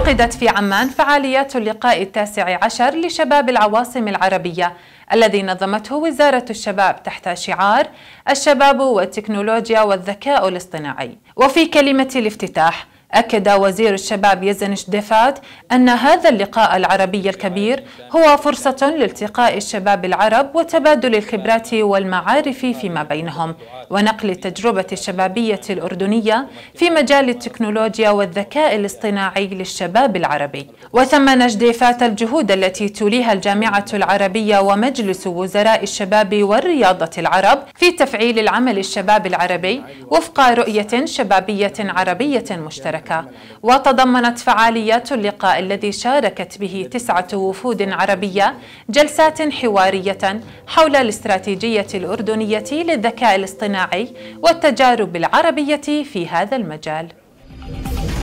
عقدت في عمان فعاليات اللقاء التاسع عشر لشباب العواصم العربية الذي نظمته وزارة الشباب تحت شعار الشباب والتكنولوجيا والذكاء الاصطناعي وفي كلمة الافتتاح أكد وزير الشباب يزن شديفات أن هذا اللقاء العربي الكبير هو فرصة لالتقاء الشباب العرب وتبادل الخبرات والمعارف فيما بينهم ونقل التجربة الشبابية الأردنية في مجال التكنولوجيا والذكاء الاصطناعي للشباب العربي وثمن شديفات الجهود التي توليها الجامعة العربية ومجلس وزراء الشباب والرياضة العرب في تفعيل العمل الشباب العربي وفق رؤية شبابية عربية مشتركة المشاركة وتضمنت فعاليات اللقاء الذي شاركت به تسعة وفود عربية جلسات حوارية حول الاستراتيجية الأردنية للذكاء الاصطناعي والتجارب العربية في هذا المجال